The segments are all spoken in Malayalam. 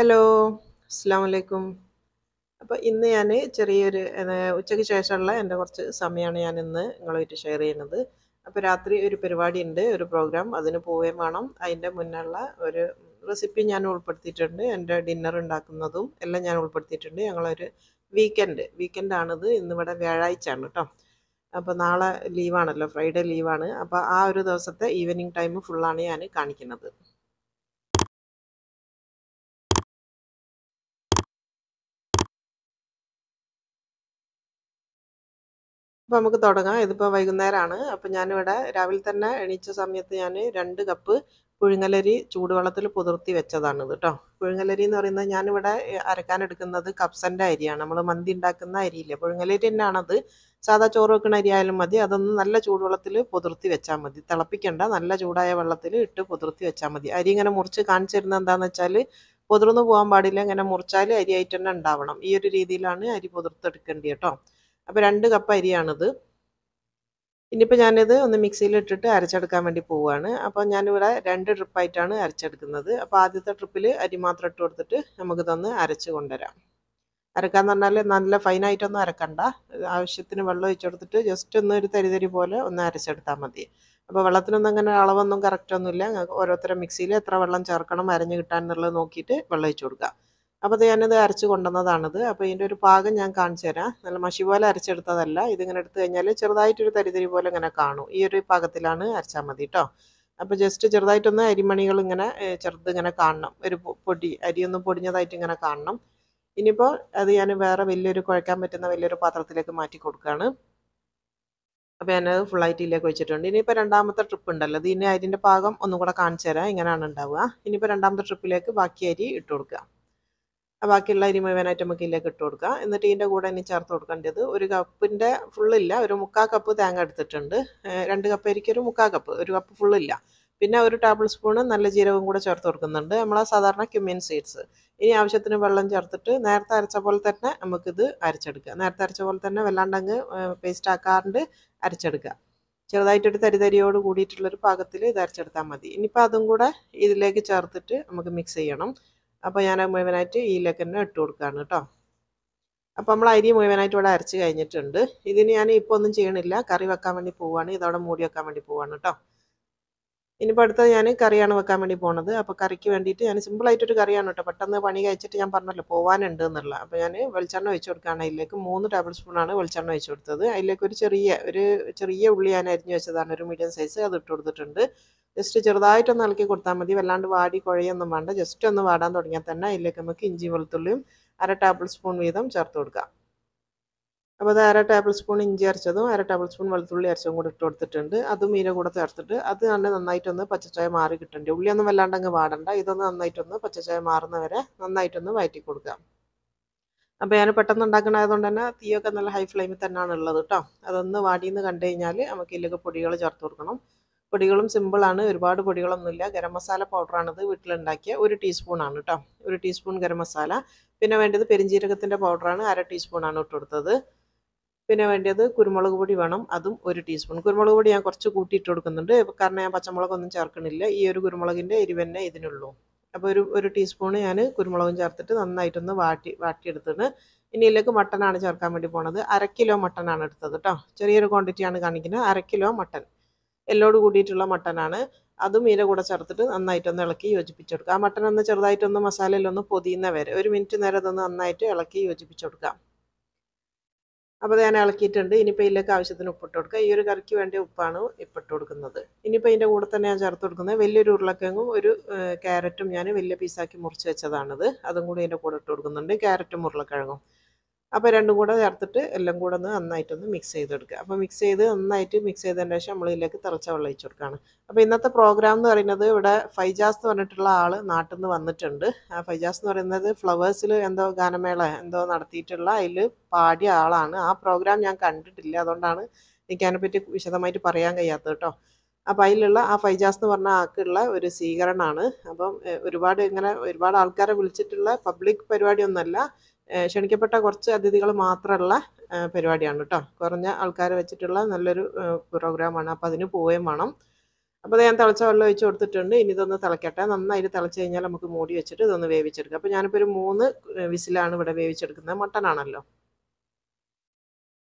ഹലോ അസ്സാം വലൈക്കും അപ്പോൾ ഇന്ന് ഞാൻ ചെറിയൊരു ഉച്ചയ്ക്ക് ശേഷമുള്ള എൻ്റെ കുറച്ച് സമയമാണ് ഞാൻ ഇന്ന് നിങ്ങളുമായിട്ട് ഷെയർ ചെയ്യുന്നത് അപ്പോൾ രാത്രി ഒരു പരിപാടി ഉണ്ട് ഒരു പ്രോഗ്രാം അതിന് പോവുകയും വേണം അതിൻ്റെ മുന്നുള്ള ഒരു റെസിപ്പി ഞാൻ ഉൾപ്പെടുത്തിയിട്ടുണ്ട് എൻ്റെ ഡിന്നർ ഉണ്ടാക്കുന്നതും എല്ലാം ഞാൻ ഉൾപ്പെടുത്തിയിട്ടുണ്ട് ഞങ്ങളൊരു വീക്കെൻഡ് വീക്കെൻഡാണിത് ഇന്നിവിടെ വ്യാഴാഴ്ച ആണ് കേട്ടോ അപ്പോൾ നാളെ ലീവാണല്ലോ ഫ്രൈഡേ ലീവാണ് അപ്പോൾ ആ ഒരു ദിവസത്തെ ഈവനിങ് ടൈം ഫുള്ളാണ് ഞാൻ കാണിക്കുന്നത് അപ്പോൾ നമുക്ക് തുടങ്ങാം ഇതിപ്പോൾ വൈകുന്നേരമാണ് അപ്പോൾ ഞാനിവിടെ രാവിലെ തന്നെ എണീച്ച സമയത്ത് ഞാൻ രണ്ട് കപ്പ് പുഴുങ്ങലരി ചൂടുവെള്ളത്തിൽ പുതിർത്തി വെച്ചതാണ് കേട്ടോ പുഴുങ്ങലരി എന്ന് പറയുന്നത് ഞാനിവിടെ അരക്കാനെടുക്കുന്നത് കപ്സൻ്റെ അരിയാണ് നമ്മൾ മന്തി ഉണ്ടാക്കുന്ന അരിയില്ല പുഴുങ്ങലരി തന്നെയാണത് സാധാ ചോറ് വെക്കുന്ന അരി ആയാലും മതി അതൊന്ന് നല്ല ചൂടുവെള്ളത്തിൽ പുതിർത്തി വെച്ചാൽ മതി തിളപ്പിക്കേണ്ട നല്ല ചൂടായ വെള്ളത്തിൽ ഇട്ട് പുതിർത്തി വെച്ചാൽ മതി അരി ഇങ്ങനെ മുറിച്ച് കാണിച്ചിരുന്നത് എന്താണെന്ന് വെച്ചാൽ പുതിർന്ന് പോകാൻ പാടില്ല ഇങ്ങനെ മുറിച്ചാൽ ആയിട്ട് തന്നെ ഉണ്ടാവണം ഈ ഒരു രീതിയിലാണ് അരി പുതിർത്തെടുക്കേണ്ടത് കേട്ടോ അപ്പോൾ രണ്ട് കപ്പ് അരിയാണിത് ഇനിയിപ്പോൾ ഞാനിത് ഒന്ന് മിക്സിയിലിട്ടിട്ട് ഇട്ടിട്ട് അരച്ചെടുക്കാൻ വേണ്ടി പോവുകയാണ് അപ്പോൾ ഞാനിവിടെ രണ്ട് ട്രിപ്പായിട്ടാണ് അരച്ചെടുക്കുന്നത് അപ്പോൾ ആദ്യത്തെ ട്രിപ്പിൽ അരി മാത്രം ഇട്ട് കൊടുത്തിട്ട് നമുക്കിതൊന്ന് അരച്ച് കൊണ്ടുവരാം അരക്കാന്ന് പറഞ്ഞാൽ നല്ല ഫൈനായിട്ടൊന്നും അരക്കണ്ട ആവശ്യത്തിന് വെള്ളം ഒഴിച്ചു കൊടുത്തിട്ട് ജസ്റ്റ് ഒന്ന് ഒരു തരിതരി പോലെ ഒന്ന് അരച്ചെടുത്താൽ മതി അപ്പോൾ വെള്ളത്തിനൊന്നും അങ്ങനെ അളവൊന്നും കറക്റ്റൊന്നുമില്ല ഓരോരുത്തരും മിക്സിയിൽ എത്ര വെള്ളം ചേർക്കണം അരഞ്ഞ് കിട്ടാൻ എന്നുള്ളത് നോക്കിയിട്ട് വെള്ളം ഒഴിച്ചു കൊടുക്കുക അപ്പോൾ ഞാനത് അരച്ച് കൊണ്ടുവന്നതാണത് അപ്പോൾ ഇതിൻ്റെ ഒരു പാകം ഞാൻ കാണിച്ചു തരാം നല്ല മഷി പോലെ അരച്ചെടുത്തതല്ല ഇതിങ്ങനെ എടുത്തു കഴിഞ്ഞാൽ ചെറുതായിട്ടൊരു തരിതരി പോലെ ഇങ്ങനെ കാണും ഈ ഒരു പാകത്തിലാണ് അരച്ചാൽ മതി കേട്ടോ അപ്പോൾ ജസ്റ്റ് ചെറുതായിട്ടൊന്ന് അരിമണികൾ ഇങ്ങനെ ചെറുതിങ്ങനെ കാണണം ഒരു പൊടി അരിയൊന്നും പൊടിഞ്ഞതായിട്ട് ഇങ്ങനെ കാണണം ഇനിയിപ്പോൾ അത് ഞാൻ വേറെ വലിയൊരു കുഴക്കാൻ പറ്റുന്ന വലിയൊരു പാത്രത്തിലേക്ക് മാറ്റി കൊടുക്കുകയാണ് അപ്പോൾ ഞാനത് ഫുള്ളായിട്ട് ഇതിലേക്ക് വെച്ചിട്ടുണ്ട് ഇനിയിപ്പോൾ രണ്ടാമത്തെ ട്രിപ്പ് ഉണ്ടല്ലോ ഇതിൻ്റെ അരിൻ്റെ പാകം ഒന്നും കൂടെ കാണിച്ചു തരാം ഇങ്ങനെയാണ് ഉണ്ടാവുക ഇനിയിപ്പോൾ രണ്ടാമത്തെ ട്രിപ്പിലേക്ക് ബാക്കി അരി ഇട്ട് കൊടുക്കുക ബാക്കിയുള്ള അരി മുഴുവനായിട്ട് നമുക്ക് ഇതിലേക്ക് ഇട്ട് കൊടുക്കുക എന്നിട്ട് ഇതിൻ്റെ കൂടെ ഇനി ചേർത്ത് കൊടുക്കേണ്ടത് ഒരു കപ്പിൻ്റെ ഫുള്ളില്ല ഒരു മുക്കാൽ കപ്പ് തേങ്ങ എടുത്തിട്ടുണ്ട് രണ്ട് കപ്പ് അരിക്ക് ഒരു മുക്കാൽ കപ്പ് ഒരു കപ്പ് ഫുള്ളില്ല പിന്നെ ഒരു ടേബിൾ സ്പൂണ് നല്ല ജീരകവും കൂടെ ചേർത്ത് കൊടുക്കുന്നുണ്ട് നമ്മളെ സാധാരണ ക്യുമിൻ സീഡ്സ് ഇനി ആവശ്യത്തിന് വെള്ളം ചേർത്തിട്ട് നേരത്തെ അരച്ച പോലെ തന്നെ നമുക്കിത് അരച്ചെടുക്കുക നേരത്തെ അരച്ച പോലെ തന്നെ വല്ലാണ്ടങ്ങ് പേസ്റ്റ് ആക്കാറുണ്ട് അരച്ചെടുക്കുക ചെറുതായിട്ടൊരു തരിതരിയോട് കൂടിയിട്ടുള്ളൊരു പാകത്തിൽ ഇത് അരച്ചെടുത്താൽ മതി ഇനിയിപ്പോൾ അതും കൂടെ ഇതിലേക്ക് ചേർത്തിട്ട് നമുക്ക് മിക്സ് ചെയ്യണം അപ്പോൾ ഞാൻ മുഴുവനായിട്ട് ഈ തന്നെ ഇട്ട് കൊടുക്കുകയാണ് കേട്ടോ അപ്പോൾ നമ്മൾ അരി മുഴുവനായിട്ട് ഇവിടെ അരച്ച് കഴിഞ്ഞിട്ടുണ്ട് ഇതിന് ഞാൻ ഇപ്പോൾ ഒന്നും ചെയ്യണില്ല കറി വെക്കാൻ വേണ്ടി പോവുകയാണ് ഇതവിടെ മൂടി വെക്കാൻ വേണ്ടി പോവുകയാണ് കേട്ടോ ഇനിയിപ്പോൾ അടുത്ത ഞാൻ കറിയാണ് വെക്കാൻ വേണ്ടി പോണത് അപ്പോൾ കറിക്ക് വേണ്ടിയിട്ട് ഞാൻ സിമ്പിളായിട്ടൊരു കറിയാണ് കേട്ടോ പെട്ടെന്ന് പണി കഴിച്ചിട്ട് ഞാൻ പറഞ്ഞല്ലോ പോകാനുണ്ട് എന്നുള്ള അപ്പോൾ ഞാൻ വെളിച്ചെണ്ണ ഒഴിച്ച് കൊടുക്കുകയാണ് അതിലേക്ക് മൂന്ന് ടേബിൾ സ്പൂണാണ് വെളിച്ചെണ്ണ ഒഴിച്ച് കൊടുത്തത് അതിലേക്ക് ഒരു ചെറിയ ഒരു ചെറിയ ഉള്ളി ഞാൻ അരിഞ്ഞു വെച്ചതാണ് ഒരു മീഡിയം സൈസ് അത് ഇട്ട് കൊടുത്തിട്ടുണ്ട് ജസ്റ്റ് ചെറുതായിട്ടൊന്ന് ഇളക്കി കൊടുത്താൽ മതി വല്ലാണ്ട് വാടി കുഴയൊന്നും വേണ്ട ജസ്റ്റ് ഒന്ന് വാടാൻ തുടങ്ങിയാൽ തന്നെ അതിലേക്ക് നമുക്ക് ഇഞ്ചി വെളുത്തുള്ളിയും അര ടേബിൾ സ്പൂൺ വീതം ചേർത്ത് കൊടുക്കാം അപ്പോൾ അത് അര ടേബിൾ സ്പൂൺ ഇഞ്ചി അരച്ചതും അര ടേബിൾ സ്പൂൺ വെളുത്തുള്ളി അരച്ചതും കൂടി ഇട്ട് കൊടുത്തിട്ടുണ്ട് അതും മീര കൂടെ ചേർത്തിട്ട് അത് തന്നെ നന്നായിട്ടൊന്ന് പച്ചച്ചായ മാറി കിട്ടണ്ടേ ഉള്ളിയൊന്നും വല്ലാണ്ട് അങ്ങ് വാടണ്ട ഇതൊന്ന് നന്നായിട്ടൊന്ന് പച്ചച്ചായ മാറുന്നവരെ നന്നായിട്ടൊന്ന് വയറ്റി കൊടുക്കാം അപ്പോൾ ഞാൻ പെട്ടെന്ന് ഉണ്ടാക്കണതുകൊണ്ട് തന്നെ തീയൊക്കെ നല്ല ഹൈ ഫ്ലെയിമിൽ തന്നെയാണ് ഉള്ളത് കേട്ടോ അതൊന്ന് വാടിയെന്ന് കണ്ടു കഴിഞ്ഞാൽ നമുക്ക് ഇല്ലൊക്കെ പൊടികൾ ചേർത്ത് കൊടുക്കണം പൊടികളും സിമ്പിളാണ് ഒരുപാട് പൊടികളൊന്നുമില്ല ഗരം മസാല പൗഡറാണിത് വീട്ടിലുണ്ടാക്കിയ ഒരു ടീസ്പൂണാണ് കേട്ടോ ഒരു ടീസ്പൂൺ ഗരം മസാല പിന്നെ വേണ്ടത് പെരിഞ്ചീരകത്തിൻ്റെ പൗഡറാണ് അര ടീസ്പൂണാണ് ഇട്ട് കൊടുത്തത് പിന്നെ വേണ്ടത് കുരുമുളക് പൊടി വേണം അതും ഒരു ടീസ്പൂൺ കുരുമുളക് പൊടി ഞാൻ കുറച്ച് കൂട്ടിയിട്ട് കൊടുക്കുന്നുണ്ട് കാരണം ഞാൻ പച്ചമുളകൊന്നും ചേർക്കണില്ല ഈ ഒരു കുരുമുളകിൻ്റെ എരിവെന്നെ ഇതിനുള്ളൂ അപ്പോൾ ഒരു ഒരു ടീസ്പൂൺ ഞാൻ കുരുമുളകും ചേർത്തിട്ട് നന്നായിട്ടൊന്ന് വാട്ടി വാട്ടിയെടുത്തിട്ട് ഇനി ഇതിലേക്ക് മട്ടനാണ് ചേർക്കാൻ വേണ്ടി പോണത് അര കിലോ മട്ടനാണ് എടുത്തത് കേട്ടോ ചെറിയൊരു ക്വാണ്ടിറ്റിയാണ് കാണിക്കുന്നത് അര കിലോ മട്ടൻ എല്ലോട് കൂടിയിട്ടുള്ള മട്ടനാണ് അതും ഇതിൻ്റെ കൂടെ ചേർത്തിട്ട് നന്നായിട്ടൊന്ന് ഇളക്കി കൊടുക്കുക ആ മട്ടൻ ഒന്ന് ചെറുതായിട്ടൊന്ന് മസാലയിലൊന്ന് പൊതിയുന്ന വരെ ഒരു മിനിറ്റ് നേരം അതൊന്ന് നന്നായിട്ട് ഇളക്കി കൊടുക്കാം അപ്പോൾ ഞാൻ ഇളക്കിയിട്ടുണ്ട് ഇനിയിപ്പോൾ ഇതിലേക്ക് ആവശ്യത്തിന് ഉപ്പിട്ട് കൊടുക്കുക ഈ ഒരു കറിക്ക് വേണ്ടി ഉപ്പാണ് ഇപ്പിട്ട് കൊടുക്കുന്നത് ഇനിയിപ്പോൾ അതിൻ്റെ കൂടെ തന്നെ ഞാൻ ചേർത്ത് കൊടുക്കുന്നത് വലിയൊരു ഉരുളക്കിഴങ്ങും ഒരു ക്യാരറ്റും ഞാൻ വലിയ പീസാക്കി മുറിച്ച് വെച്ചതാണിത് അതും കൂടി അതിൻ്റെ കൂടെ ഇട്ട് കൊടുക്കുന്നുണ്ട് ക്യാരറ്റും ഉരുളക്കിഴങ്ങും അപ്പോൾ രണ്ടും കൂടെ ചേർത്തിട്ട് എല്ലാം കൂടെ ഒന്ന് നന്നായിട്ടൊന്ന് മിക്സ് ചെയ്തെടുക്കുക അപ്പോൾ മിക്സ് ചെയ്ത് നന്നായിട്ട് മിക്സ് ചെയ്തതിന് ശേഷം നമ്മൾ ഇതിലേക്ക് തിളച്ച വെള്ളം ഒഴിച്ചു കൊടുക്കുകയാണ് അപ്പോൾ ഇന്നത്തെ പ്രോഗ്രാം എന്ന് പറയുന്നത് ഇവിടെ ഫൈജാസ് എന്ന് പറഞ്ഞിട്ടുള്ള ആൾ നാട്ടിൽ നിന്ന് വന്നിട്ടുണ്ട് ആ ഫൈജാസ് എന്ന് പറയുന്നത് ഫ്ലവേഴ്സിൽ എന്തോ ഗാനമേള എന്തോ നടത്തിയിട്ടുള്ള അതിൽ പാടിയ ആളാണ് ആ പ്രോഗ്രാം ഞാൻ കണ്ടിട്ടില്ല അതുകൊണ്ടാണ് എനിക്ക് അതിനെപ്പറ്റി വിശദമായിട്ട് പറയാൻ കഴിയാത്തത് കേട്ടോ അപ്പോൾ അതിലുള്ള ആ ഫൈജാസ് എന്ന് പറഞ്ഞ ആൾക്കുള്ള ഒരു സ്വീകരണമാണ് അപ്പം ഒരുപാട് ഇങ്ങനെ ഒരുപാട് ആൾക്കാരെ വിളിച്ചിട്ടുള്ള പബ്ലിക് പരിപാടിയൊന്നുമല്ല ക്ഷണിക്കപ്പെട്ട കുറച്ച് അതിഥികൾ മാത്രമുള്ള പരിപാടിയാണ് കേട്ടോ കുറഞ്ഞ ആൾക്കാരെ വെച്ചിട്ടുള്ള നല്ലൊരു പ്രോഗ്രാമാണ് അപ്പോൾ അതിന് പോവുകയും വേണം അപ്പോൾ ഞാൻ തിളച്ച വെള്ളം ഒഴിച്ച് കൊടുത്തിട്ടുണ്ട് ഇനി ഇതൊന്ന് തിളക്കട്ടെ നന്നായിട്ട് തിളച്ച് കഴിഞ്ഞാൽ നമുക്ക് മൂടി വെച്ചിട്ട് ഇതൊന്ന് വേവിച്ചെടുക്കാം അപ്പോൾ ഞാനിപ്പോൾ ഒരു മൂന്ന് വിസിലാണ് ഇവിടെ വേവിച്ചെടുക്കുന്നത് മട്ടനാണല്ലോ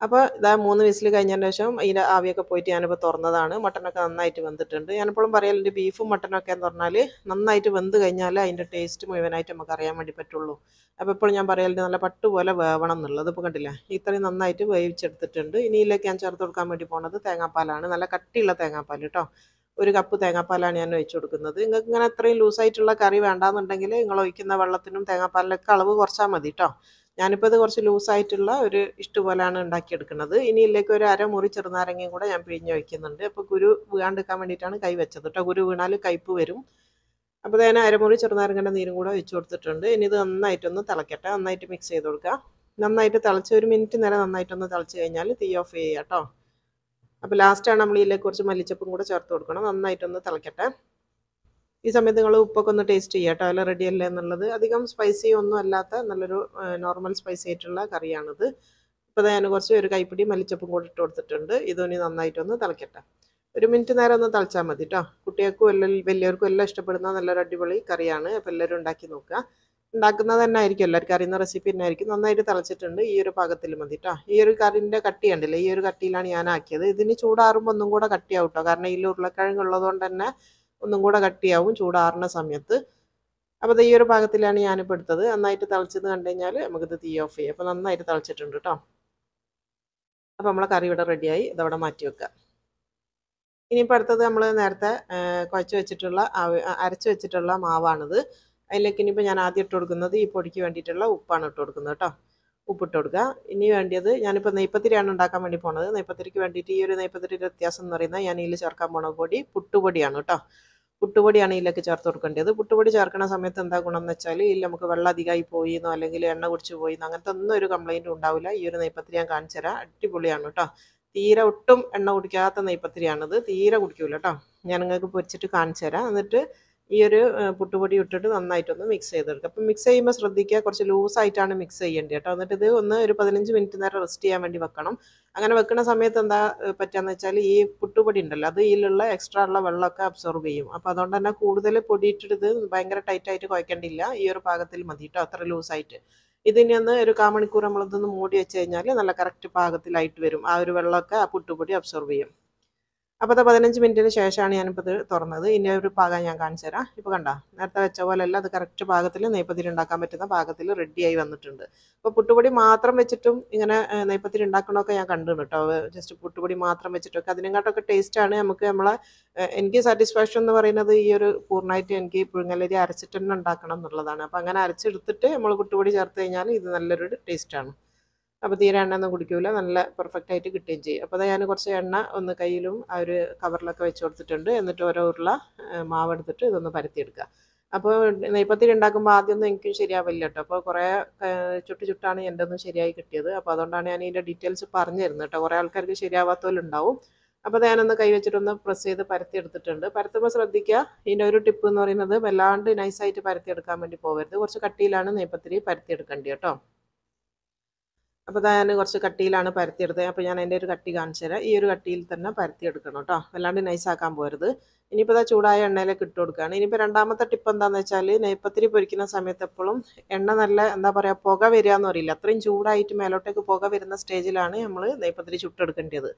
അപ്പോൾ ഇതാ മൂന്ന് വിസിൽ കഴിഞ്ഞതിന് ശേഷം അതിൻ്റെ ആവിയൊക്കെ പോയിട്ട് ഞാനിപ്പോൾ തുറന്നതാണ് മട്ടനൊക്കെ നന്നായിട്ട് വെന്തിട്ടുണ്ട് ഞാനെപ്പോഴും പറയലുണ്ട് ബീഫും മട്ടനൊക്കെ എന്ന് പറഞ്ഞാൽ നന്നായിട്ട് വെന്ത് കഴിഞ്ഞാൽ അതിൻ്റെ ടേസ്റ്റ് മുഴുവനായിട്ട് നമുക്ക് അറിയാൻ വേണ്ടി പറ്റുള്ളൂ അപ്പോൾ ഇപ്പോഴും ഞാൻ പറയലുണ്ട് നല്ല പട്ടുപോലെ വേവണം എന്നുള്ളത് ഇപ്പോൾ കണ്ടില്ല ഇത്രയും നന്നായിട്ട് വേവിച്ചെടുത്തിട്ടുണ്ട് ഇനിയിലേക്ക് ഞാൻ ചേർത്ത് കൊടുക്കാൻ വേണ്ടി പോണത് തേങ്ങാപ്പാലാണ് നല്ല കട്ടിയുള്ള തേങ്ങാപ്പാൽ കേട്ടോ ഒരു കപ്പ് തേങ്ങാപ്പാലാണ് ഞാൻ ഒഴിച്ചു കൊടുക്കുന്നത് നിങ്ങൾക്ക് ഇങ്ങനെ അത്രയും ലൂസായിട്ടുള്ള കറി വേണ്ടാന്നുണ്ടെങ്കിൽ നിങ്ങൾ ഒഴിക്കുന്ന വെള്ളത്തിനും തേങ്ങാപ്പാലിനൊക്കെ അളവ് കുറച്ചാൽ മതി കേട്ടോ ഞാനിപ്പോൾ ഇത് കുറച്ച് ലൂസായിട്ടുള്ള ഒരു ഇഷ്ടപോലാണ് ഉണ്ടാക്കിയെടുക്കുന്നത് ഇനി ഇതിലേക്ക് ഒരു അര മുറി ചെറുനാരങ്ങയും കൂടെ ഞാൻ പിഴിഞ്ഞ് വയ്ക്കുന്നുണ്ട് അപ്പോൾ കുരു വീണ്ടെടുക്കാൻ വേണ്ടിയിട്ടാണ് കൈ വെച്ചത് കേട്ടോ കുരു വീണാൽ കയ്പ്പ് വരും അപ്പോൾ ഞാൻ അരമുറി ചെറുനാരങ്ങയുടെ നീരും കൂടെ വെച്ച് കൊടുത്തിട്ടുണ്ട് ഇനി ഇത് നന്നായിട്ടൊന്ന് തിളക്കട്ടെ നന്നായിട്ട് മിക്സ് ചെയ്ത് കൊടുക്കുക നന്നായിട്ട് തിളച്ച് ഒരു മിനിറ്റ് നേരം നന്നായിട്ടൊന്ന് തിളച്ച് കഴിഞ്ഞാൽ തീ ഓഫ് ചെയ്യുക കേട്ടോ അപ്പോൾ ലാസ്റ്റാണ് നമ്മൾ ഇതിലേക്ക് കുറച്ച് മല്ലിച്ചപ്പും കൂടെ ചേർത്ത് കൊടുക്കണം നന്നായിട്ടൊന്ന് തിളക്കട്ടെ ഈ സമയത്ത് നിങ്ങൾ ഉപ്പൊക്കെ ഒന്ന് ടേസ്റ്റ് ചെയ്യുക കേട്ടോ അല്ല റെഡി അല്ലേ എന്നുള്ളത് അധികം സ്പൈസി ഒന്നും അല്ലാത്ത നല്ലൊരു നോർമൽ സ്പൈസി ആയിട്ടുള്ള കറിയാണിത് ഇപ്പോൾ ഞാൻ കുറച്ച് ഒരു കൈപ്പിടി മല്ലിച്ചപ്പും കൂടി ഇട്ട് കൊടുത്തിട്ടുണ്ട് ഇതൊന്ന് നന്നായിട്ടൊന്ന് തിളക്കട്ടെ ഒരു മിനിറ്റ് നേരം ഒന്ന് തിളച്ചാൽ മതി കേട്ടോ കുട്ടികൾക്കും എല്ലാം വലിയവർക്കും എല്ലാം ഇഷ്ടപ്പെടുന്ന നല്ലൊരു അടിപൊളി കറിയാണ് അപ്പോൾ എല്ലാവരും ഉണ്ടാക്കി നോക്കുക ഉണ്ടാക്കുന്നത് തന്നെ ആയിരിക്കും എല്ലാവർക്കും അറിയുന്ന റെസിപ്പി തന്നെ ആയിരിക്കും നന്നായിട്ട് തിളച്ചിട്ടുണ്ട് ഈ ഒരു പാകത്തിൽ മതി കേട്ടോ ഈ ഒരു കറിൻ്റെ കട്ടി ഈ ഒരു കട്ടിയിലാണ് ഞാൻ ആക്കിയത് ഇതിന് ചൂടാറുമ്പോൾ ഒന്നും കൂടെ കട്ടിയാവും കേട്ടോ കാരണം ഇതിൽ ഉരുളക്കിഴങ്ങ് ഉള്ളതുകൊണ്ട് തന്നെ ഒന്നും കൂടെ കട്ടിയാവും ചൂടാറുന്ന സമയത്ത് അപ്പോൾ ഈ ഒരു പാകത്തിലാണ് ഞാനിപ്പോൾ എടുത്തത് നന്നായിട്ട് തിളച്ചത് കണ്ടു കഴിഞ്ഞാൽ നമുക്കിത് തീ ഓഫ് ചെയ്യാം അപ്പോൾ നന്നായിട്ട് തിളച്ചിട്ടുണ്ട് കേട്ടോ അപ്പോൾ നമ്മളെ കറി ഇവിടെ റെഡിയായി ഇതവിടെ മാറ്റി വെക്കുക ഇനിയിപ്പോൾ അടുത്തത് നമ്മൾ നേരത്തെ കുഴച്ച് വെച്ചിട്ടുള്ള അരച്ച് വെച്ചിട്ടുള്ള മാവാണിത് അതിലേക്ക് ഇനിയിപ്പോൾ ഞാൻ ആദ്യം ഇട്ട് കൊടുക്കുന്നത് ഈ പൊടിക്ക് വേണ്ടിയിട്ടുള്ള ഉപ്പാണ് ഇട്ട് കൊടുക്കുന്നത് കേട്ടോ ഉപ്പിട്ട് കൊടുക്കുക ഇനി വേണ്ടിയത് ഞാനിപ്പോൾ നെയ്പ്പത്തിരിയാണ് ഉണ്ടാക്കാൻ വേണ്ടി പോണത് നെയ്പ്പത്തിരിക്ക് വേണ്ടിയിട്ട് ഈ ഒരു നെയ്പ്പത്തിരിയുടെ വ്യത്യാസം എന്ന് പറയുന്നത് ഞാൻ ഇതിൽ ചേർക്കാൻ പോണ പൊടി പുട്ടുപൊടിയാണ് കേട്ടോ പുട്ടുപൊടിയാണ് ഇതിലേക്ക് ചേർത്ത് കൊടുക്കേണ്ടത് പുട്ടുപൊടി ചേർക്കുന്ന സമയത്ത് എന്താ ഗുണം എന്ന് വെച്ചാൽ ഇതിൽ നമുക്ക് വെള്ളം അധികമായി പോയിന്നോ അല്ലെങ്കിൽ എണ്ണ കുടിച്ച് പോയിന്നോ അങ്ങനത്തെ ഒന്നും ഒരു കംപ്ലൈൻറ്റും ഉണ്ടാവില്ല ഈ ഒരു നെയ്പത്തിരി ഞാൻ കാണിച്ചു തരാം അടിപൊളിയാണ് കേട്ടോ തീരെ ഒട്ടും എണ്ണ കുടിക്കാത്ത നെയ്പത്തിരിയാണിത് തീരെ കുടിക്കൂല കേട്ടോ ഞാൻ നിങ്ങൾക്ക് പൊരിച്ചിട്ട് കാണിച്ചു തരാം എന്നിട്ട് ഈ ഒരു പുട്ടുപൊടി ഇട്ടിട്ട് നന്നായിട്ടൊന്ന് മിക്സ് ചെയ്തെടുക്കുക അപ്പം മിക്സ് ചെയ്യുമ്പോൾ ശ്രദ്ധിക്കുക കുറച്ച് ലൂസായിട്ടാണ് മിക്സ് ചെയ്യേണ്ടത് കേട്ടോ എന്നിട്ട് ഇത് ഒന്ന് ഒരു പതിനഞ്ച് മിനിറ്റ് നേരം റെസ്റ്റ് ചെയ്യാൻ വേണ്ടി വെക്കണം അങ്ങനെ വെക്കുന്ന സമയത്ത് എന്താ പറ്റുക വെച്ചാൽ ഈ പുട്ടുപൊടി ഉണ്ടല്ലോ അത് ഇതിലുള്ള എക്സ്ട്രാ ഉള്ള വെള്ളമൊക്കെ അബ്സോർബ് ചെയ്യും അപ്പോൾ അതുകൊണ്ട് തന്നെ കൂടുതൽ പൊടി ഇട്ടിട്ട് ഭയങ്കര ടൈറ്റായിട്ട് കുഴക്കേണ്ടില്ല ഈ ഒരു പാകത്തിൽ മതി കേട്ടോ അത്ര ലൂസായിട്ട് ഇതിനെ ഒന്ന് ഒരു കാമണിക്കൂർ നമ്മളിതൊന്ന് മൂടി വെച്ച് കഴിഞ്ഞാൽ നല്ല കറക്റ്റ് പാകത്തിലായിട്ട് വരും ആ ഒരു വെള്ളമൊക്കെ ആ പുട്ടുപൊടി അബ്സോർബ് ചെയ്യും അപ്പോൾ അത് പതിനഞ്ച് മിനിറ്റിന് ശേഷമാണ് ഞാനിപ്പോൾ ഇത് തുറന്നത് ഇനി ഒരു പാകം ഞാൻ കാണിച്ചു തരാം ഇപ്പോൾ കണ്ടോ നേരത്തെ വെച്ച പോലെയല്ല അത് കറക്റ്റ് പാകത്തിൽ നെയ്പ്പത്തിരി ഉണ്ടാക്കാൻ പറ്റുന്ന പാകത്തിൽ റെഡിയായി വന്നിട്ടുണ്ട് അപ്പോൾ പുട്ടുപൊടി മാത്രം വെച്ചിട്ടും ഇങ്ങനെ നെയ്പ്പത്തിരി ഉണ്ടാക്കണമൊക്കെ ഞാൻ കണ്ടു കേട്ടോ ജസ്റ്റ് പുട്ടുപൊടി മാത്രം വെച്ചിട്ടൊക്കെ അതിനെക്കാട്ടൊക്കെ ടേസ്റ്റാണ് നമുക്ക് നമ്മളെ എനിക്ക് സാറ്റിസ്ഫാക്ഷൻ എന്ന് പറയുന്നത് ഈ ഒരു പൂർണ്ണമായിട്ട് എനിക്ക് പുഴുങ്ങലരി അരച്ചിട്ട് തന്നെ ഉണ്ടാക്കണം എന്നുള്ളതാണ് അപ്പോൾ അങ്ങനെ അരച്ചെടുത്തിട്ട് നമ്മൾ പുട്ടുപൊടി ചേർത്ത് കഴിഞ്ഞാൽ ഇത് നല്ലൊരു ടേസ്റ്റാണ് അപ്പോൾ തീരെ എണ്ണ ഒന്നും നല്ല പെർഫെക്റ്റ് ആയിട്ട് കിട്ടുകയും ചെയ്യും അപ്പോൾ ഞാൻ കുറച്ച് എണ്ണ ഒന്ന് കയ്യിലും ആ ഒരു കവറിലൊക്കെ വെച്ച് കൊടുത്തിട്ടുണ്ട് എന്നിട്ട് ഓരോ ഉരുള മാവെടുത്തിട്ട് ഇതൊന്ന് പരത്തിയെടുക്കുക അപ്പോൾ നെയ്പ്പത്തിരി ഉണ്ടാക്കുമ്പോൾ ആദ്യമൊന്നും എനിക്ക് ശരിയാവില്ല കേട്ടോ അപ്പോൾ കുറേ ചുട്ടു ചുട്ടാണ് എൻ്റെ ഒന്നും ശരിയായി കിട്ടിയത് അപ്പോൾ അതുകൊണ്ടാണ് ഞാൻ ഇതിൻ്റെ ഡീറ്റെയിൽസ് പറഞ്ഞു തരുന്നത് കേട്ടോ കുറേ ആൾക്കാർക്ക് ശരിയാവാത്തവരുണ്ടാവും അപ്പോൾ ഞാനൊന്ന് കൈവച്ചിട്ടൊന്ന് പ്രസ് ചെയ്ത് പരത്തി എടുത്തിട്ടുണ്ട് പരത്തുമ്പോൾ ശ്രദ്ധിക്കുക ഇതിൻ്റെ ഒരു ടിപ്പ് എന്ന് പറയുന്നത് വല്ലാണ്ട് നൈസായിട്ട് പരത്തിയെടുക്കാൻ വേണ്ടി പോകരുത് കുറച്ച് കട്ടിയിലാണ് നെയ്പ്പത്തിരി പരത്തിയെടുക്കേണ്ടത് കേട്ടോ അപ്പോൾ ഞാൻ കുറച്ച് കട്ടിയിലാണ് പരത്തിയെടുത്തത് അപ്പോൾ ഞാൻ അതിൻ്റെ ഒരു കട്ടി കാണിച്ചു തരാം ഈ ഒരു കട്ടിയിൽ തന്നെ പരത്തിയെടുക്കണം കേട്ടോ അല്ലാണ്ട് നൈസാക്കാൻ പോരുത് ഇനിയിപ്പോൾ ഇതാ ചൂടായ എണ്ണയിലേക്ക് ഇട്ട് കൊടുക്കുകയാണ് ഇനിയിപ്പോൾ രണ്ടാമത്തെ ടിപ്പ് എന്താണെന്ന് വെച്ചാൽ നെയ്പ്പത്തിരി പൊരിക്കുന്ന സമയത്ത് എപ്പോഴും എണ്ണ നല്ല എന്താ പറയുക പുക വരിക എന്ന് പറയില്ല അത്രയും ചൂടായിട്ട് മേലോട്ടേക്ക് പുക വരുന്ന സ്റ്റേജിലാണ് നമ്മൾ നെയ്പ്പത്തിരി ചുട്ടെടുക്കേണ്ടത്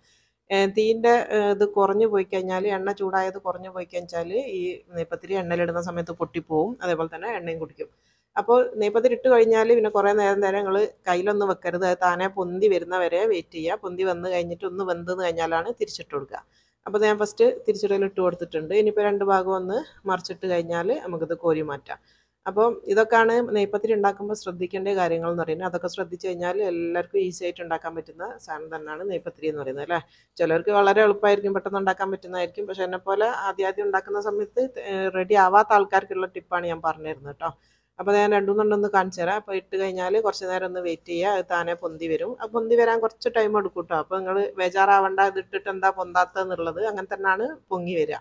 തീൻ്റെ ഇത് കുറഞ്ഞു പോയി കഴിഞ്ഞാൽ എണ്ണ ചൂടായത് കുറഞ്ഞു പോയി കഴിഞ്ഞാൽ ഈ നെയ്പ്പത്തിരി എണ്ണയിലിടുന്ന സമയത്ത് പൊട്ടിപ്പോവും അതേപോലെ തന്നെ എണ്ണയും കുടിക്കും അപ്പോൾ ഇട്ട് കഴിഞ്ഞാൽ പിന്നെ കുറേ നേരം നേരം നിങ്ങൾ കയ്യിലൊന്നും വെക്കരുത് താനെ പൊന്തി വരുന്നവരെ വെയിറ്റ് ചെയ്യുക പൊന്തി വന്ന് കഴിഞ്ഞിട്ട് ഒന്ന് വെന്തെന്ന് കഴിഞ്ഞാലാണ് തിരിച്ചിട്ട് കൊടുക്കുക അപ്പോൾ ഞാൻ ഫസ്റ്റ് തിരിച്ചിടയിൽ ഇട്ട് കൊടുത്തിട്ടുണ്ട് ഇനിയിപ്പോൾ രണ്ട് ഭാഗം ഒന്ന് മറിച്ചിട്ട് കഴിഞ്ഞാൽ നമുക്കിത് കോരി മാറ്റാം അപ്പോൾ ഇതൊക്കെയാണ് നെയ്പ്പത്തിൽ ഉണ്ടാക്കുമ്പോൾ ശ്രദ്ധിക്കേണ്ട കാര്യങ്ങൾ എന്ന് പറയുന്നത് അതൊക്കെ ശ്രദ്ധിച്ചു കഴിഞ്ഞാൽ എല്ലാവർക്കും ഈസി ആയിട്ട് ഉണ്ടാക്കാൻ പറ്റുന്ന സാധനം തന്നെയാണ് നെയ്പ്പത്തിരി എന്ന് പറയുന്നത് അല്ലേ ചിലർക്ക് വളരെ എളുപ്പമായിരിക്കും പെട്ടെന്ന് ഉണ്ടാക്കാൻ പറ്റുന്നതായിരിക്കും പക്ഷേ എന്നെപ്പോലെ ആദ്യം ആദ്യം ഉണ്ടാക്കുന്ന സമയത്ത് റെഡി ആവാത്ത ആൾക്കാർക്കുള്ള ടിപ്പാണ് ഞാൻ പറഞ്ഞിരുന്നത് കേട്ടോ അപ്പോൾ ഞാൻ രണ്ടുമൂന്നെണ്ണമൊന്ന് കാണിച്ചു തരാം അപ്പോൾ ഇട്ട് കഴിഞ്ഞാൽ കുറച്ച് നേരം ഒന്ന് വെയിറ്റ് ചെയ്യുക അത് താനെ പൊന്തി വരും ആ പൊന്തി വരാൻ കുറച്ച് ടൈം എടുക്കും കേട്ടോ അപ്പോൾ നിങ്ങൾ ബേജാറാവണ്ട ഇത് ഇട്ടിട്ട് എന്താ പൊന്താത്തതെന്നുള്ളത് അങ്ങനെ തന്നെയാണ് പൊങ്ങി വരിക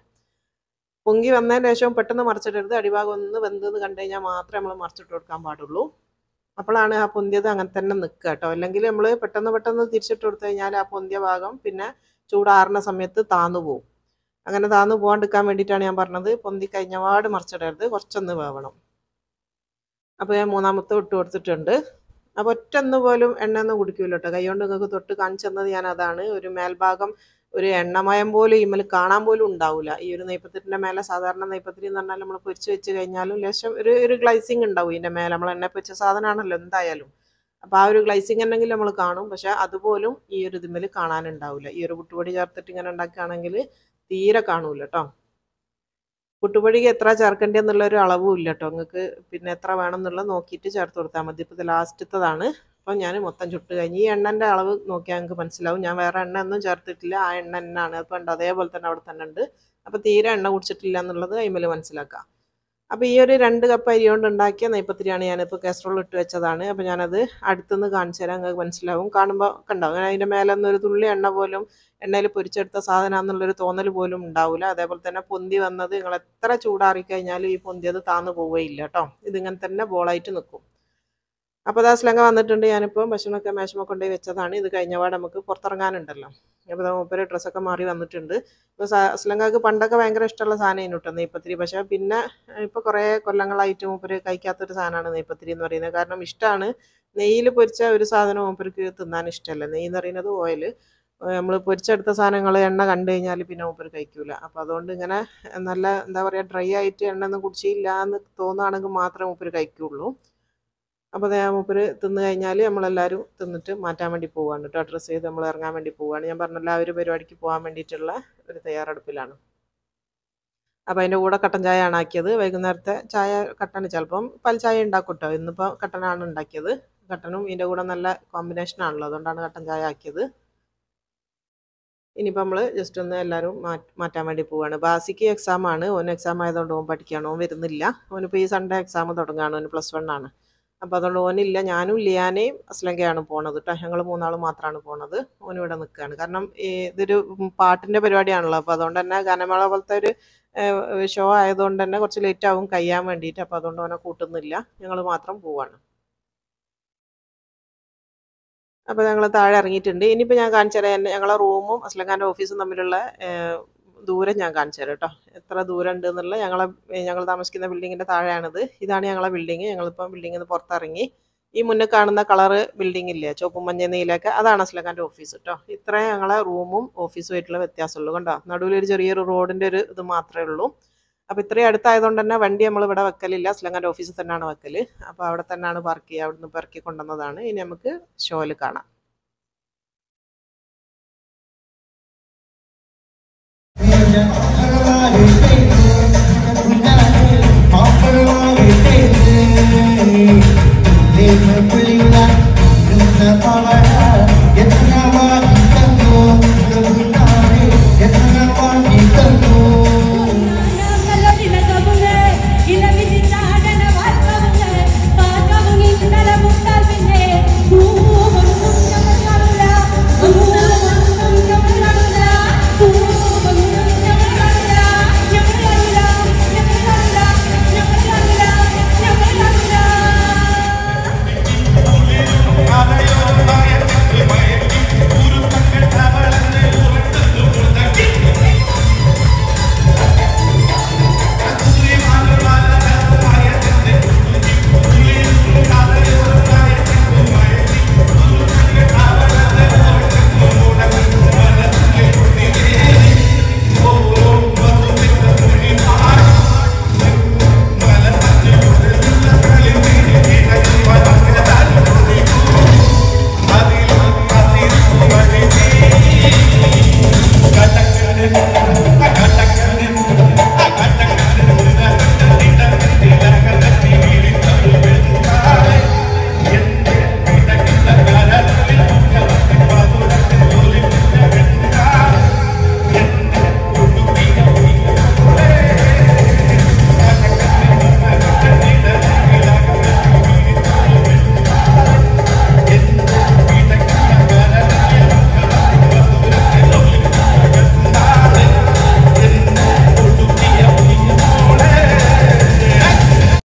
പൊങ്ങി വന്നതിന് ശേഷം പെട്ടെന്ന് മറിച്ചിട്ടരുത് അടിഭാഗം ഒന്ന് വെന്തെന്ന് കണ്ടു കഴിഞ്ഞാൽ മാത്രമേ നമ്മൾ മറിച്ചിട്ട് കൊടുക്കാൻ പാടുള്ളൂ അപ്പോഴാണ് ആ പൊന്തിയത് അങ്ങനെ തന്നെ നിൽക്കുക കേട്ടോ അല്ലെങ്കിൽ നമ്മൾ പെട്ടെന്ന് പെട്ടെന്ന് തിരിച്ചിട്ട് കൊടുത്തു കഴിഞ്ഞാൽ ആ പൊന്തിയ ഭാഗം പിന്നെ ചൂടാറുന്ന സമയത്ത് താന്നു പോകും അങ്ങനെ താന്നു പോകാണ്ടിരിക്കാൻ വേണ്ടിയിട്ടാണ് ഞാൻ പറഞ്ഞത് പൊന്തി കഴിഞ്ഞപാട് മറിച്ചിടരുത് കുറച്ചൊന്ന് വേവണം അപ്പോൾ ഞാൻ മൂന്നാമത്തെ ഇട്ട് കൊടുത്തിട്ടുണ്ട് അപ്പോൾ ഒറ്റന്ന് പോലും എണ്ണ ഒന്നും കുടിക്കില്ല കേട്ടോ കൈകൊണ്ട് നിങ്ങൾക്ക് തൊട്ട് കാണിച്ചു തന്നത് ഞാൻ അതാണ് ഒരു മേൽഭാഗം ഒരു എണ്ണമയം പോലും ഇമ്മൽ കാണാൻ പോലും ഉണ്ടാവില്ല ഈ ഒരു നെയ്പ്പത്തിരിൻ്റെ മേലെ സാധാരണ നെയ്പ്പത്തിരി എന്ന് പറഞ്ഞാൽ നമ്മൾ പൊരിച്ച് വെച്ച് കഴിഞ്ഞാലും ലേശം ഒരു ഒരു ഗ്ലൈസിങ് ഉണ്ടാവും ഇതിൻ്റെ മേലെ നമ്മൾ എണ്ണ പൊരിച്ച സാധനമാണല്ലോ എന്തായാലും അപ്പോൾ ആ ഒരു ഗ്ലൈസിങ് ഉണ്ടെങ്കിൽ നമ്മൾ കാണും പക്ഷെ അതുപോലും ഈ ഒരു ഇതിമ്മൽ കാണാനുണ്ടാവില്ല ഈ ഒരു പുട്ടുപൊടി ചേർത്തിട്ട് ഇങ്ങനെ ഉണ്ടാക്കുകയാണെങ്കിൽ തീരെ കാണൂല കേട്ടോ പുട്ടുപൊടിക്ക് എത്ര ചേർക്കേണ്ടത് എന്നുള്ളൊരു അളവും ഇല്ല കേട്ടോ നിങ്ങൾക്ക് പിന്നെ എത്ര വേണം എന്നുള്ളത് നോക്കിയിട്ട് ചേർത്ത് കൊടുത്താൽ മതി ഇപ്പോൾ ഇത് ലാസ്റ്റത്തതാണ് അപ്പോൾ ഞാൻ മൊത്തം ചുട്ട് കഴിഞ്ഞ് ഈ എണ്ണൻ്റെ അളവ് നോക്കിയാൽ നിങ്ങൾക്ക് മനസ്സിലാവും ഞാൻ വേറെ എണ്ണ ഒന്നും ചേർത്തിട്ടില്ല ആ എണ്ണ എന്നാണ് അതുകൊണ്ട് അതേപോലെ തന്നെ അവിടെ തന്നെ ഉണ്ട് അപ്പോൾ തീരെ എണ്ണ കുടിച്ചിട്ടില്ല എന്നുള്ളത് കൈമൽ മനസ്സിലാക്കാം അപ്പോൾ ഈ ഒരു രണ്ട് കപ്പ് അരി കൊണ്ട് ഉണ്ടാക്കിയ നെയ്പ്പത്തിരിയാണ് ഞാനിപ്പോൾ കസ്ട്രോൾ ഇട്ട് വെച്ചതാണ് അപ്പോൾ ഞാനത് അടുത്തുനിന്ന് കാണിച്ചു തരാം നിങ്ങൾക്ക് മനസ്സിലാവും കാണുമ്പോൾ കണ്ടാവും ഞാൻ അതിൻ്റെ മേലെ ഒരു തുള്ളി എണ്ണ പോലും എണ്ണയിൽ പൊരിച്ചെടുത്ത സാധനമാണെന്നുള്ളൊരു തോന്നൽ പോലും ഉണ്ടാവില്ല അതേപോലെ തന്നെ പൊന്തി വന്നത് നിങ്ങൾ എത്ര ചൂടാറിക്കഴിഞ്ഞാലും ഈ അത് താന്നു പോവുകയില്ല കേട്ടോ ഇതിങ്ങനെ തന്നെ ബോളായിട്ട് നിൽക്കും അപ്പോൾ ദാ സ്ലങ്ങ വന്നിട്ടുണ്ട് ഞാനിപ്പോൾ ഭക്ഷണമൊക്കെ മേശമൊക്കെ കൊണ്ടുപോയി വെച്ചതാണ് ഇത് കഴിഞ്ഞ പാട് നമുക്ക് പുറത്തിറങ്ങാനുണ്ടല്ലോ അപ്പോൾ മൂപ്പര് ഡ്രസ്സൊക്കെ മാറി വന്നിട്ടുണ്ട് ഇപ്പോൾ സ്ലങ്ങക്ക് പണ്ടൊക്കെ ഭയങ്കര ഇഷ്ടമുള്ള സാധനം ഇന്നുട്ടോ നെയ്പ്പത്തിരി പക്ഷേ പിന്നെ ഇപ്പോൾ കുറേ കൊല്ലങ്ങളായിട്ട് മൂപ്പര് കഴിക്കാത്തൊരു സാധനമാണ് നെയ്പ്പത്തിരി എന്ന് പറയുന്നത് കാരണം ഇഷ്ടമാണ് നെയ്യിൽ പൊരിച്ച ഒരു സാധനം മൂപ്പർക്ക് തിന്നാൻ ഇഷ്ടമല്ല നെയ്യ് എന്ന് പറയുന്നത് ഓയിൽ നമ്മൾ പൊരിച്ചെടുത്ത സാധനങ്ങൾ എണ്ണ കണ്ടു കഴിഞ്ഞാൽ പിന്നെ മൂപ്പർ കഴിക്കൂല അപ്പോൾ അതുകൊണ്ട് ഇങ്ങനെ നല്ല എന്താ പറയുക ഡ്രൈ ആയിട്ട് എണ്ണ ഒന്നും കുടിച്ചില്ല എന്ന് തോന്നുകയാണെങ്കിൽ മാത്രമേ മൂപ്പർ കഴിക്കുള്ളൂ അപ്പോൾ അതേ മൂപ്പർ തിന്ന് കഴിഞ്ഞാൽ നമ്മളെല്ലാവരും തിന്നിട്ട് മാറ്റാൻ വേണ്ടി പോവുകയാണ് കേട്ടോ ഡ്രസ്സ് ചെയ്ത് നമ്മൾ ഇറങ്ങാൻ വേണ്ടി പോവുകയാണ് ഞാൻ പറഞ്ഞല്ലോ ആ ഒരു പരിപാടിക്ക് പോകാൻ വേണ്ടിയിട്ടുള്ള ഒരു തയ്യാറെടുപ്പിലാണ് അപ്പോൾ അതിൻ്റെ കൂടെ കട്ടൻ ചായയാണ് ആക്കിയത് വൈകുന്നേരത്തെ ചായ കട്ടൻ ചിലപ്പം പൽ ചായ ഉണ്ടാക്കും കേട്ടോ ഇന്നിപ്പോൾ കട്ടനാണ് ഉണ്ടാക്കിയത് കട്ടനും ഇതിൻ്റെ കൂടെ നല്ല കോമ്പിനേഷനാണല്ലോ അതുകൊണ്ടാണ് കട്ടൻ ചായ ആക്കിയത് ഇനിയിപ്പോൾ നമ്മൾ ജസ്റ്റ് ഒന്ന് എല്ലാവരും മാറ്റാൻ വേണ്ടി പോവുകയാണ് ബാസിക്ക് എക്സാമാണ് ഓൻ എക്സാം ആയതുകൊണ്ട് ഓൻ പഠിക്കുകയാണ് ഓൻ വരുന്നില്ല ഓനിപ്പോൾ ഈ സൺഡേ എക്സാം തുടങ്ങുകയാണ് ഓന് പ്ലസ് വൺ ആണ് അപ്പോൾ അതുകൊണ്ട് ഓനില്ല ഞാനും ലിയാനേയും അസ്ലങ്കയാണ് പോണത് കേട്ടോ ഞങ്ങൾ മൂന്നാൾ മാത്രമാണ് പോണത് ഓനും ഇവിടെ നിൽക്കുകയാണ് കാരണം ഇതൊരു പാട്ടിൻ്റെ പരിപാടിയാണല്ലോ അപ്പോൾ അതുകൊണ്ട് തന്നെ ഗാനമേള പോലത്തെ ഒരു ഷോ ആയതുകൊണ്ട് തന്നെ കുറച്ച് ലേറ്റ് ആവും കഴിയാൻ വേണ്ടിയിട്ട് അപ്പോൾ അതുകൊണ്ട് ഓനെ കൂട്ടുന്നില്ല ഞങ്ങൾ മാത്രം പോവാണ് അപ്പോൾ ഞങ്ങൾ താഴെ ഇറങ്ങിയിട്ടുണ്ട് ഇനിയിപ്പോൾ ഞാൻ കാണിച്ചു തരാം ഞങ്ങളെ റൂമും അസ്ലങ്കാൻ്റെ ഓഫീസും തമ്മിലുള്ള ദൂരം ഞാൻ കാണിച്ചു തരാം കേട്ടോ എത്ര ദൂരം ഉണ്ട് എന്നുള്ള ഞങ്ങളെ ഞങ്ങൾ താമസിക്കുന്ന ബിൽഡിങ്ങിൻ്റെ താഴെയാണിത് ഇതാണ് ഞങ്ങളെ ബിൽഡിങ് ഞങ്ങളിപ്പം ബിൽഡിങ്ങിൽ നിന്ന് പുറത്തിറങ്ങി ഈ മുന്നേ കാണുന്ന കളറ് ബിൽഡിംഗ് ഇല്ലേ ചുവപ്പും മഞ്ഞ നീലൊക്കെ അതാണ് അസ്ലഖാൻ്റെ ഓഫീസ് കേട്ടോ ഇത്രയും ഞങ്ങളെ റൂമും ഓഫീസും ആയിട്ടുള്ള വ്യത്യാസമുള്ളൂ കണ്ടോ നടുവിലൊരു ചെറിയൊരു റോഡിൻ്റെ ഒരു ഇത് മാത്രമേ ഉള്ളൂ അപ്പോൾ ഇത്രയും അടുത്തായതുകൊണ്ട് തന്നെ വണ്ടി നമ്മൾ ഇവിടെ വെക്കലില്ല അസ്ലഖാൻ്റെ ഓഫീസിൽ തന്നെയാണ് വെക്കൽ അപ്പോൾ അവിടെ തന്നെയാണ് പാർക്ക് ചെയ്യുക അവിടുന്ന് പെറുക്കി കൊണ്ടുവന്നതാണ് ഇനി നമുക്ക് ഷോയിൽ കാണാം Hallelujah.